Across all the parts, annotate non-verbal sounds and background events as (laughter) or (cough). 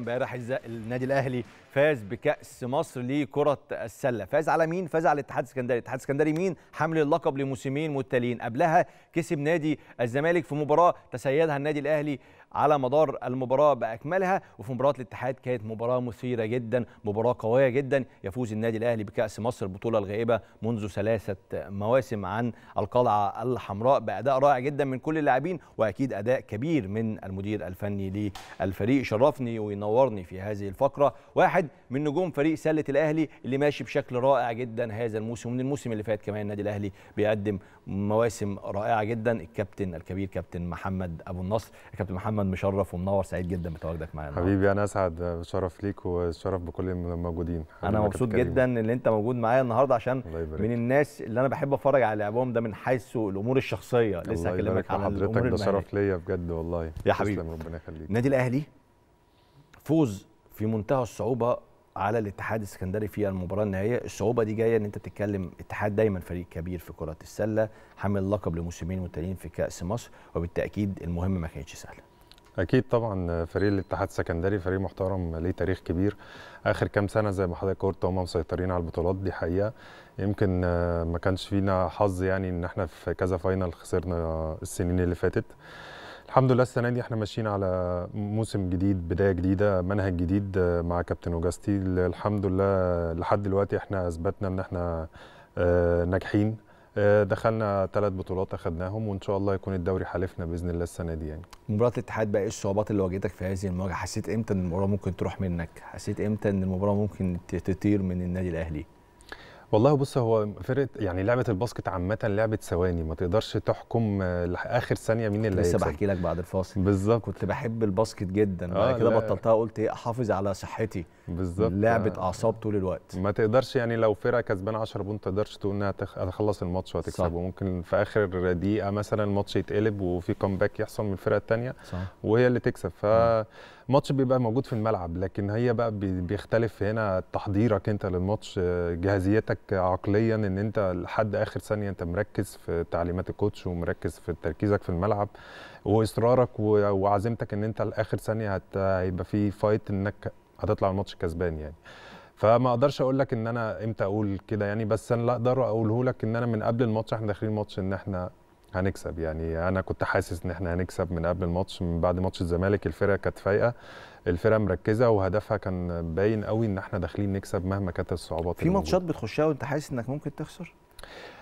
امبارح النادي الاهلي فاز بكاس مصر لكره السله فاز على مين فاز على الاتحاد السكندري الاتحاد السكندري مين حامل اللقب لموسمين متتاليين قبلها كسب نادي الزمالك في مباراه تسيدها النادي الاهلي على مدار المباراه باكملها وفي مباراه الاتحاد كانت مباراه مثيره جدا مباراه قويه جدا يفوز النادي الاهلي بكاس مصر البطوله الغائبه منذ ثلاثه مواسم عن القلعه الحمراء باداء رائع جدا من كل اللاعبين واكيد اداء كبير من المدير الفني للفريق شرفني وينورني في هذه الفقره واحد من نجوم فريق سله الاهلي اللي ماشي بشكل رائع جدا هذا الموسم ومن الموسم اللي فات كمان النادي الاهلي بيقدم مواسم رائعه جدا الكابتن الكبير كابتن محمد ابو النصر الكابتن محمد دايما مشرف ومنور سعيد جدا بتواجدك معانا حبيبي انا اسعد شرف ليك وشرف بكل الموجودين انا مبسوط جدا ان انت موجود معايا النهارده عشان من الناس اللي انا بحب اتفرج على لعبهم ده من حيث الامور الشخصيه لسه هكلمك على الامور حضرتك ده شرف ليا بجد والله يا حبيبي ربنا يخليك النادي الاهلي فوز في منتهى الصعوبه على الاتحاد السكندري في المباراه النهائيه الصعوبه دي جايه ان انت بتتكلم اتحاد دايما فريق كبير في كره السله حامل لقب لموسمين متتاليين في كاس مصر وبالتاكيد المهم ما كانتش سهله اكيد طبعا فريق الاتحاد السكندري فريق محترم ليه تاريخ كبير اخر كام سنه زي ما حضرتك قلت هم مسيطرين على البطولات دي حقيقه يمكن ما كانش فينا حظ يعني ان احنا في كذا فاينل خسرنا السنين اللي فاتت الحمد لله السنه دي احنا ماشيين على موسم جديد بدايه جديده منهج جديد مع كابتن اوجاستي الحمد لله لحد دلوقتي احنا اثبتنا ان احنا آه، ناجحين آه، دخلنا ثلاث بطولات اخذناهم وان شاء الله يكون الدوري حالفنا باذن الله السنه دي يعني مباراه الاتحاد بقى ايه الصعوبات اللي واجهتك في هذه المواجهه حسيت امتى ان المباراه ممكن تروح منك حسيت امتى ان المباراه ممكن تطير من النادي الاهلي والله بص هو فرقه يعني لعبه الباسكت عامه لعبه ثواني ما تقدرش تحكم اخر ثانيه مين اللي لسه بحكي لك بعد الفاصل بالظبط كنت بحب الباسكت جدا بعد آه كده بطلتها قلت ايه احافظ على صحتي بالظبط لعبه آه. اعصاب طول الوقت ما تقدرش يعني لو فرقه كسبانه 10 بونت ما تقدرش تقول انها هتخلص الماتش وهتكسبه ممكن في اخر دقيقه مثلا الماتش يتقلب وفي كومباك يحصل من الفرقه الثانيه وهي اللي تكسب ف آه. ماتش بيبقى موجود في الملعب لكن هي بقى بيختلف هنا تحضيرك انت للماتش جاهزيتك عقليا ان انت لحد اخر ثانيه انت مركز في تعليمات الكوتش ومركز في تركيزك في الملعب واصرارك وعزيمتك ان انت لاخر ثانيه هيبقى في فايت انك هتطلع الماتش كسبان يعني فما اقدرش اقول لك ان انا امتى اقول كده يعني بس انا لا اقدر اقوله لك ان انا من قبل الماتش احنا داخلين الماتش ان احنا هنكسب يعني انا كنت حاسس ان احنا هنكسب من قبل الماتش من بعد ماتش الزمالك الفرقه كانت فايقه الفرقه مركزه وهدفها كان باين قوي ان احنا داخلين نكسب مهما كانت الصعوبات في ماتشات بتخشها وانت حاسس انك ممكن تخسر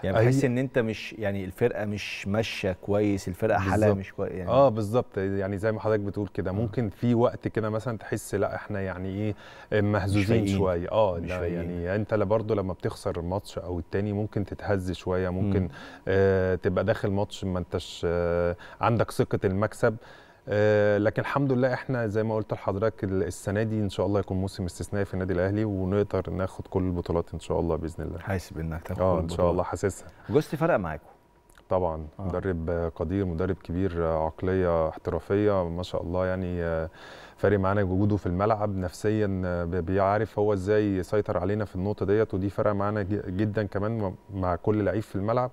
يعني بحس ان انت مش يعني الفرقه مش ماشيه كويس الفرقه حالها مش كويس يعني اه بالظبط يعني زي ما حضرتك بتقول كده ممكن في وقت كده مثلا تحس لا احنا يعني ايه مهزوزين شويه اه لا يعني انت برضه لما بتخسر الماتش او التاني ممكن تتهز شويه ممكن آه تبقى داخل ماتش ما انتش آه عندك ثقه المكسب آه، لكن الحمد لله احنا زي ما قلت لحضرتك السنه دي ان شاء الله يكون موسم استثنائي في النادي الاهلي ونقدر ناخد كل البطولات ان شاء الله باذن الله حاسب انك تاخد اه ان شاء الله حاسسها جوزتي فرق معاكم طبعا آه. مدرب قدير مدرب كبير عقليه احترافيه ما شاء الله يعني آه، فارق معانا وجوده في الملعب نفسيا آه، بيعرف هو ازاي يسيطر علينا في النقطه ديت ودي فرق معانا جدا كمان مع كل لعيب في الملعب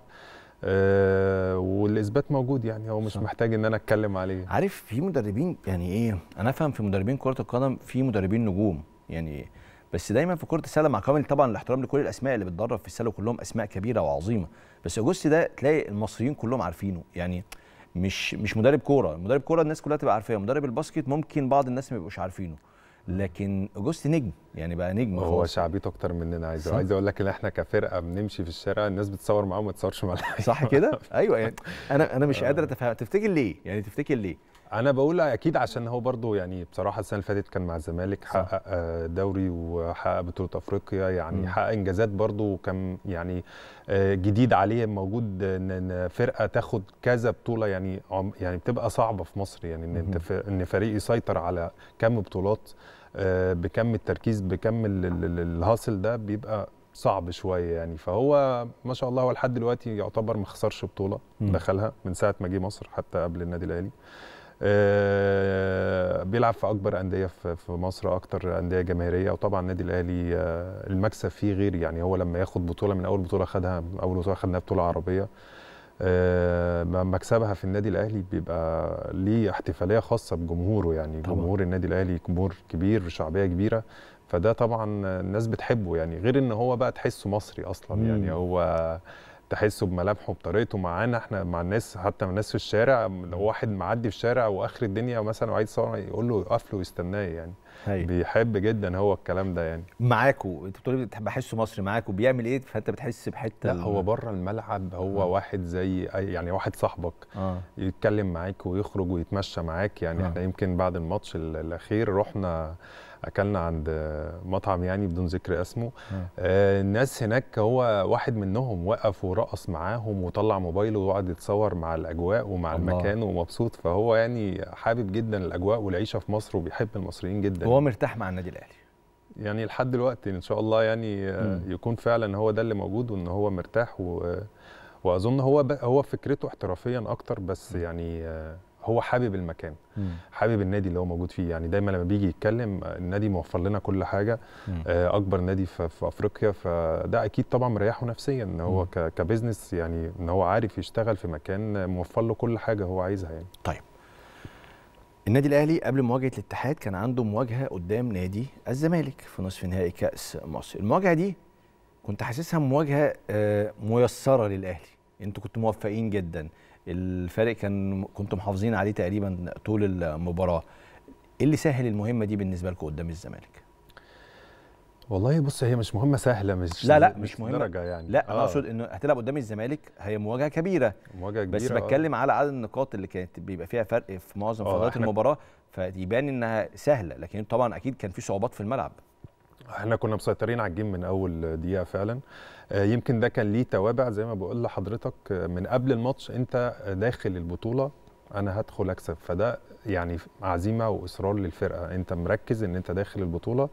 آه والاثبات موجود يعني هو مش صح. محتاج ان انا اتكلم عليه عارف في مدربين يعني ايه انا افهم في مدربين كره القدم في مدربين نجوم يعني بس دايما في كره السله مع كامل طبعا الاحترام لكل الاسماء اللي بتدرب في السله كلهم اسماء كبيره وعظيمه بس اجوست ده تلاقي المصريين كلهم عارفينه يعني مش مش مدرب كوره مدرب كوره الناس كلها تبقى عارفاه مدرب الباسكت ممكن بعض الناس ما يبقوش عارفينه لكن جوست نجم يعني بقى نجم هو خلاص. شعبيته اكتر مننا عايز عايز اقول لك ان احنا كفرقه بنمشي في الشارع الناس بتصور معاهم ما تصورش مع صح كده (laughs) ايوه يعني انا انا مش آه. قادر اتفهم تفتكر ليه يعني تفتكر ليه انا بقول اكيد عشان هو برضه يعني بصراحه السنه اللي فاتت كان مع الزمالك حقق آه، دوري وحقق بطوله افريقيا يعني حقق انجازات برضه كان يعني آه، جديد عليه موجود ان فرقه تاخد كذا بطوله يعني يعني بتبقى صعبه في مصر يعني ان انت ان فريق يسيطر على كم بطولات آه، بكم التركيز بكم الهاصل ده بيبقى صعب شويه يعني فهو ما شاء الله هو لحد دلوقتي يعتبر ما خسرش بطوله دخلها من ساعه ما جه مصر حتى قبل النادي الاهلي آه، بيلعب في اكبر انديه في مصر اكتر انديه جماهيريه وطبعا النادي الاهلي آه، المكسب فيه غير يعني هو لما ياخد بطوله من اول بطوله خدها اول بطوله خدناها بطوله عربيه آه، مكسبها في النادي الاهلي بيبقى ليه احتفاليه خاصه بجمهوره يعني طبعا. جمهور النادي الاهلي جمهور كبير شعبيه كبيره فده طبعا الناس بتحبه يعني غير ان هو بقى تحسه مصري اصلا مم. يعني هو تحسه بملامحه بطريقته معانا احنا مع الناس حتى مع الناس في الشارع لو واحد معدي في الشارع واخر الدنيا مثلا وعايز يصور يقول له يقف ويستناه يعني هي. بيحب جدا هو الكلام ده يعني معاكوا انت بتقولي بحسه مصري معاكوا بيعمل ايه فانت بتحس بحته لا هو بره الملعب هو آه. واحد زي يعني واحد صاحبك آه. يتكلم معاك ويخرج ويتمشى معاك يعني آه. احنا يمكن بعد الماتش الاخير رحنا اكلنا عند مطعم يعني بدون ذكر اسمه آه. آه الناس هناك هو واحد منهم وقف ورقص معاهم وطلع موبايله وقعد يتصور مع الاجواء ومع الله. المكان ومبسوط فهو يعني حابب جدا الاجواء والعيشه في مصر وبيحب المصريين جدا الاهلي وهو مرتاح مع النادي الاهلي يعني لحد دلوقتي ان شاء الله يعني آه، م. يكون فعلا هو ده اللي موجود وان هو مرتاح و... آه، واظن هو ب... هو فكرته احترافيا اكتر بس م. يعني آه، هو حابب المكان م. حابب النادي اللي هو موجود فيه يعني دايما لما بيجي يتكلم النادي موفر لنا كل حاجه اكبر نادي في, في افريقيا فده اكيد طبعا مريحه نفسيا ان هو ك... كبزنس يعني ان هو عارف يشتغل في مكان موفر له كل حاجه هو عايزها يعني طيب النادي الاهلي قبل مواجهه الاتحاد كان عنده مواجهه قدام نادي الزمالك في نصف نهائي كاس مصر المواجهه دي كنت حاسسها مواجهه آه، ميسره للاهلي انتوا كنتوا موفقين جدا الفرق كان كنتوا محافظين عليه تقريبا طول المباراه ايه اللي سهل المهمه دي بالنسبه لكم قدام الزمالك والله بص هي مش مهمه سهله مش لا لا مش, مهمه درجه يعني لا آه. انا اقصد انه هتلعب قدام الزمالك هي مواجهه كبيره مواجهه كبيره بس آه. بتكلم آه. على عدد النقاط اللي كانت بيبقى فيها فرق في معظم آه، فترات المباراه فيبان انها سهله لكن طبعا اكيد كان في صعوبات في الملعب احنا كنا مسيطرين على الجيم من اول دقيقه فعلا آه، يمكن ده كان ليه توابع زي ما بقول لحضرتك من قبل الماتش انت داخل البطوله انا هدخل اكسب فده يعني عزيمه واصرار للفرقه انت مركز ان انت داخل البطوله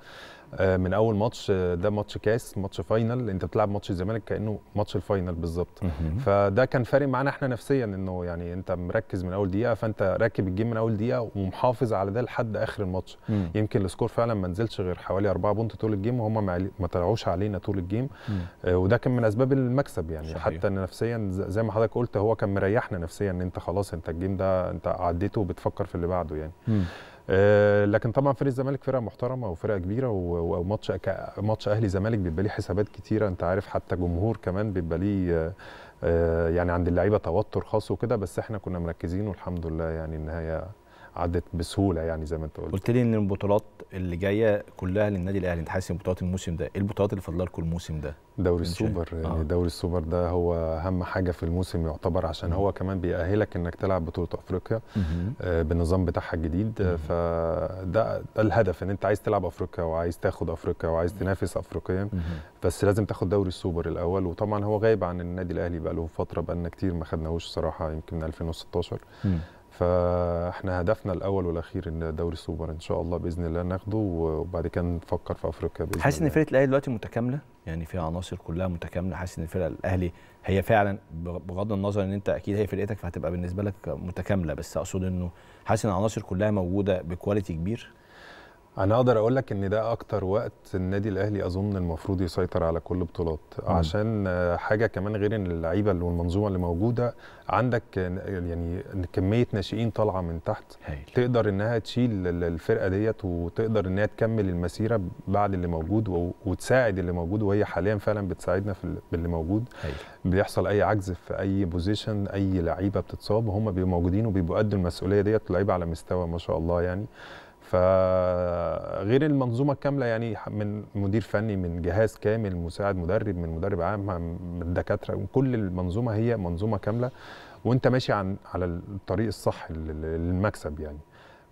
آه، من اول ماتش آه، ده ماتش كاس ماتش فاينل انت بتلعب ماتش الزمالك كانه ماتش الفاينل بالظبط فده كان فارق معانا احنا نفسيا انه يعني انت مركز من اول دقيقه فانت راكب الجيم من اول دقيقه ومحافظ على ده لحد اخر الماتش يمكن السكور فعلا ما نزلش غير حوالي 4 بونت طول الجيم وهم ما طلعوش علينا طول الجيم آه، وده كان من اسباب المكسب يعني صحيح. حتى نفسيا زي ما حضرتك قلت هو كان مريحنا نفسيا ان انت خلاص انت الجيم ده انت عديته وبتفكر في اللي بعده يعني آه، لكن طبعا فريق الزمالك فرقه محترمه وفرقه كبيره وماتش ماتش اهلي زمالك بيبقى ليه حسابات كتيره انت عارف حتى جمهور كمان بيبقى ليه آه، يعني عند اللعيبه توتر خاص وكده بس احنا كنا مركزين والحمد لله يعني النهايه عدت بسهوله يعني زي ما انت قلت قلت لي ان البطولات اللي جايه كلها للنادي الاهلي انت حاسس بطولات الموسم ده ايه البطولات اللي فاضله لكم الموسم ده دوري السوبر يعني آه. دوري السوبر ده هو اهم حاجه في الموسم يعتبر عشان مم. هو كمان بيأهلك انك تلعب بطوله افريقيا آه بالنظام بتاعها الجديد مم. فده ده الهدف ان انت عايز تلعب افريقيا وعايز تاخد افريقيا وعايز تنافس افريقيا مم. بس لازم تاخد دوري السوبر الاول وطبعا هو غايب عن النادي الاهلي بقى له فتره بقى لنا كتير ما خدناهوش صراحه يمكن 2016 مم. فاحنا هدفنا الاول والاخير ان دوري السوبر ان شاء الله باذن الله ناخده وبعد كده نفكر في افريقيا باذن حاسس ان فرقه الاهلي دلوقتي متكامله يعني فيها عناصر كلها متكامله حاسس ان الفرقه الاهلي هي فعلا بغض النظر ان انت اكيد هي فرقتك فهتبقى بالنسبه لك متكامله بس اقصد انه حاسس ان العناصر كلها موجوده بكواليتي كبير انا اقدر اقول لك ان ده اكتر وقت النادي الاهلي اظن المفروض يسيطر على كل بطولات مم. عشان آه، حاجه كمان غير ان اللعيبه اللي والمنظومه اللي موجوده عندك آه، يعني كميه ناشئين طالعه من تحت هيل. تقدر انها تشيل الفرقه ديت وتقدر انها تكمل المسيره بعد اللي موجود وتساعد اللي موجود وهي حاليا فعلا بتساعدنا في باللي موجود هيل. بيحصل اي عجز في اي بوزيشن اي لعيبه بتتصاب هم بيبقوا موجودين وبيبقوا قد المسؤوليه ديت لعيبه على مستوى ما شاء الله يعني فغير المنظومه الكامله يعني من مدير فني من جهاز كامل مساعد مدرب من مدرب عام من دكاترة كل المنظومه هي منظومه كامله وانت ماشي عن على الطريق الصح للمكسب يعني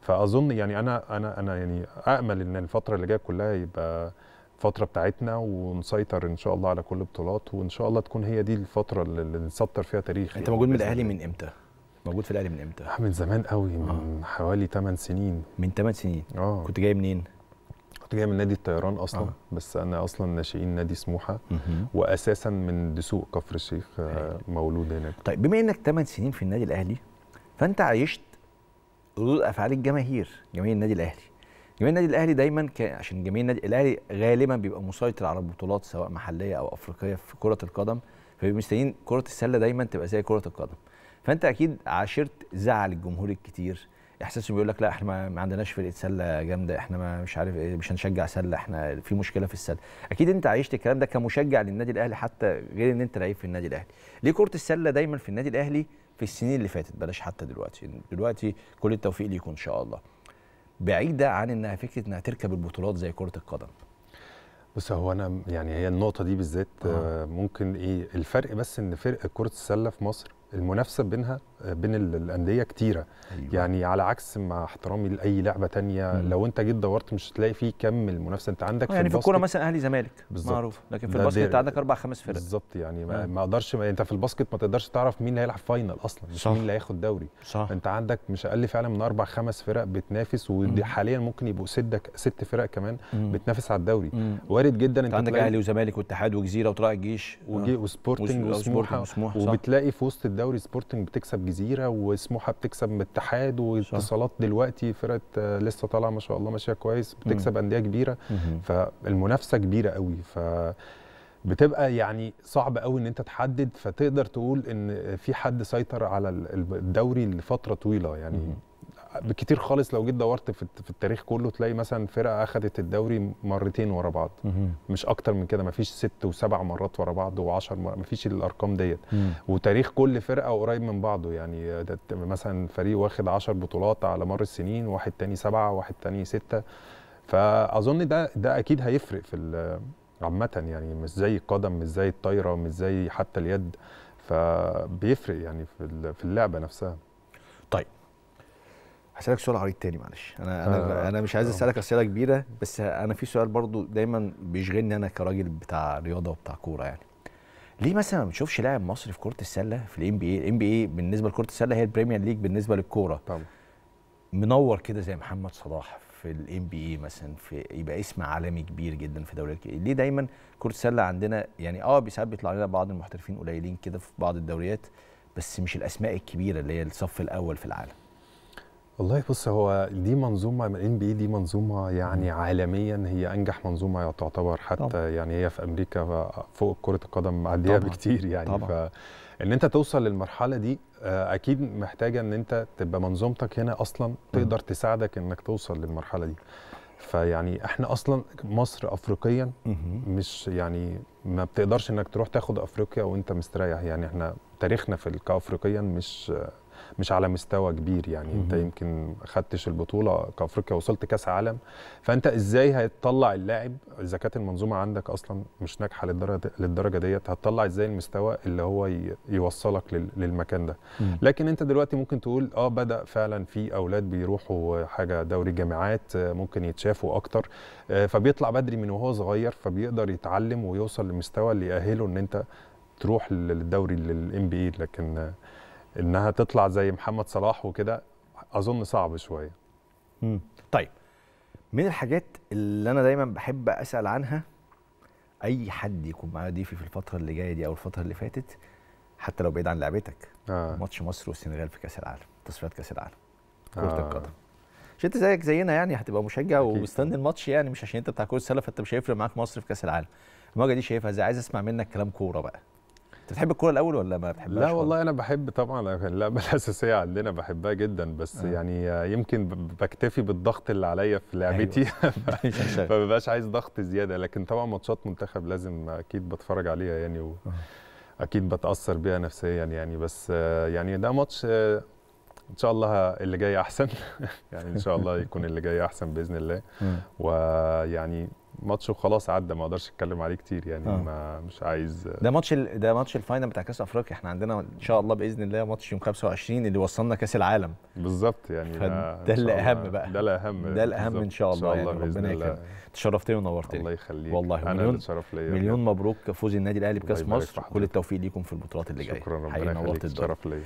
فاظن يعني انا انا انا يعني امل ان الفتره اللي جايه كلها يبقى فتره بتاعتنا ونسيطر ان شاء الله على كل البطولات وان شاء الله تكون هي دي الفتره اللي نسطر فيها تاريخ انت يعني موجود من الاهلي من امتى؟ موجود في الاهلي من امتى؟ آه، من زمان قوي من آه. حوالي 8 سنين من 8 سنين اه كنت جاي منين؟ كنت جاي من نادي الطيران اصلا آه. بس انا اصلا ناشئين نادي سموحه واساسا من دسوق كفر الشيخ آه. مولود هناك طيب بما انك 8 سنين في النادي الاهلي فانت عايشت ردود افعال الجماهير جماهير النادي الاهلي جماهير النادي الاهلي دايما ك... عشان جماهير النادي الاهلي غالبا بيبقى مسيطر على البطولات سواء محليه او افريقيه في كره القدم فبيبقوا مستنيين كره السله دايما تبقى زي كره القدم فانت اكيد عاشرت زعل الجمهور الكتير احساسهم بيقول لك لا احنا ما عندناش فرقه سله جامده احنا ما مش عارف ايه مش هنشجع سله احنا في مشكله في السله اكيد انت عشت الكلام ده كمشجع للنادي الاهلي حتى غير ان انت لعيب في النادي الاهلي ليه كره السله دايما في النادي الاهلي في السنين اللي فاتت بلاش حتى دلوقتي دلوقتي كل التوفيق ليكم ان شاء الله بعيده عن انها فكره انها تركب البطولات زي كره القدم بص هو انا يعني هي النقطه دي بالذات آه. ممكن ايه الفرق بس ان فرق كره السله في مصر المنافسه بينها بين الانديه كتيره أيوة. يعني على عكس مع احترامي لاي لعبه تانية م. لو انت جيت دورت مش هتلاقي فيه كم المنافسه انت عندك آه، يعني في, في الكوره مثلا اهلي زمالك معروف لكن في الباسكت انت عندك اربع خمس فرق بالظبط يعني ما, آه. ما اقدرش ما انت في الباسكت ما تقدرش تعرف مين اللي هيلعب فاينل اصلا مش صح. مين اللي هياخد دوري صح. انت عندك مش اقل فعلا من اربع خمس فرق بتنافس ودي حاليا ممكن يبقوا ست ست فرق كمان م. بتنافس على الدوري وارد جدا انت عندك اهلي وزمالك واتحاد وجزيره وطلائع الجيش آه. وسبورتنج وسموحه وبتلاقي في وسط دوري سبورتنج بتكسب جزيره وسموحه بتكسب من الاتحاد واتصالات دلوقتي فرقه آه، لسه طالعه ما شاء الله ماشيه كويس بتكسب انديه كبيره فالمنافسه كبيره قوي ف بتبقى يعني صعب قوي ان انت تحدد فتقدر تقول ان في حد سيطر على الدوري لفتره طويله يعني بالكتير خالص لو جيت دورت في التاريخ كله تلاقي مثلا فرقه اخذت الدوري مرتين ورا بعض مش اكتر من كده مفيش ست وسبع مرات ورا بعض و10 مفيش الارقام ديت وتاريخ كل فرقه قريب من بعضه يعني مثلا فريق واخد 10 بطولات على مر السنين واحد تاني سبعه واحد تاني سته فاظن ده ده اكيد هيفرق في عامه يعني مش زي القدم مش زي الطايره مش زي حتى اليد فبيفرق يعني في اللعبه نفسها هسألك سؤال عريض تاني معلش انا انا آه. انا مش عايز آه. اسالك اسئله كبيره بس انا في سؤال برضو دايما بيشغلني انا كراجل بتاع رياضه وبتاع كوره يعني ليه مثلا ما بنشوفش لاعب مصري في كره السله في الام بي اي الام بي اي بالنسبه لكره السله هي البريمير ليج بالنسبه للكوره طبعا منور كده زي محمد صلاح في الام بي اي مثلا في يبقى اسم عالمي كبير جدا في دوريات ليه دايما كره السله عندنا يعني اه ساعات بيطلع لنا بعض المحترفين قليلين كده في بعض الدوريات بس مش الاسماء الكبيره اللي هي الصف الاول في العالم والله بص هو دي منظومه ان بي دي منظومه يعني عالميا هي انجح منظومه تعتبر حتى طبعا. يعني هي في امريكا فوق كره القدم معديها بكتير يعني طبعا. فان انت توصل للمرحله دي آه، اكيد محتاجه ان انت تبقى منظومتك هنا اصلا تقدر تساعدك انك توصل للمرحله دي فيعني احنا اصلا مصر افريقيا مش يعني ما بتقدرش انك تروح تاخد افريقيا وانت مستريح يعني احنا تاريخنا في كافريقيا مش مش على مستوى كبير يعني انت يمكن خدتش البطوله كافريقيا وصلت كاس عالم فانت ازاي هتطلع اللاعب اذا كانت المنظومه عندك اصلا مش ناجحه للدرجه للدرجه ديت هتطلع ازاي المستوى اللي هو يوصلك للمكان ده لكن انت دلوقتي ممكن تقول اه بدا فعلا في اولاد بيروحوا حاجه دوري جامعات ممكن يتشافوا اكتر آه، فبيطلع بدري من وهو صغير فبيقدر يتعلم ويوصل لمستوى اللي يأهله ان انت تروح للدوري الام بي اي لكن انها تطلع زي محمد صلاح وكده اظن صعب شويه امم طيب من الحاجات اللي انا دايما بحب اسال عنها اي حد يكون معايا ضيفي في الفتره اللي جايه دي او الفتره اللي فاتت حتى لو بعيد عن لعبتك آه. ماتش مصر والسنغال في كاس العالم تصفيات كاس العالم كره آه. القدم مش انت زيك زينا يعني هتبقى مشجع ومستني الماتش يعني مش عشان انت بتاع كره السله فانت مش هيفرق معاك مصر في كاس العالم المواجهه دي شايفها ازاي عايز اسمع منك كلام كوره بقى انت بتحب الكوره الاول ولا ما بتحبهاش لا والله انا بحب طبعا (laughs) اللعبه الاساسيه عندنا بحبها جدا بس آه. يعني يمكن بكتفي بالضغط اللي عليا في لعبتي أيوة. (laughs) (laughs) عايز ضغط زياده لكن طبعا ماتشات منتخب لازم اكيد بتفرج عليها يعني واكيد آه. بتاثر بيها نفسيا يعني بس يعني ده ماتش ان شاء الله اللي جاي احسن يعني ان شاء الله يكون اللي جاي احسن باذن الله آه. ويعني ماتش وخلاص عدى ما اقدرش اتكلم عليه كتير يعني آه. ما مش عايز ده ماتش ال... ده ماتش الفاينل بتاع كاس افريقيا احنا عندنا ان شاء الله باذن الله ماتش يوم 25 اللي وصلنا كاس العالم بالظبط يعني آه، ده اللي اهم بقى ده الاهم ده الاهم ان شاء الله, يعني ربنا يكرمك تشرفتني ونورتني الله يخليك والله انا مليون, مليون مبروك فوز النادي الاهلي بكاس مصر كل التوفيق ليكم في البطولات اللي جايه شكرا ربنا يخليك اتشرف ليا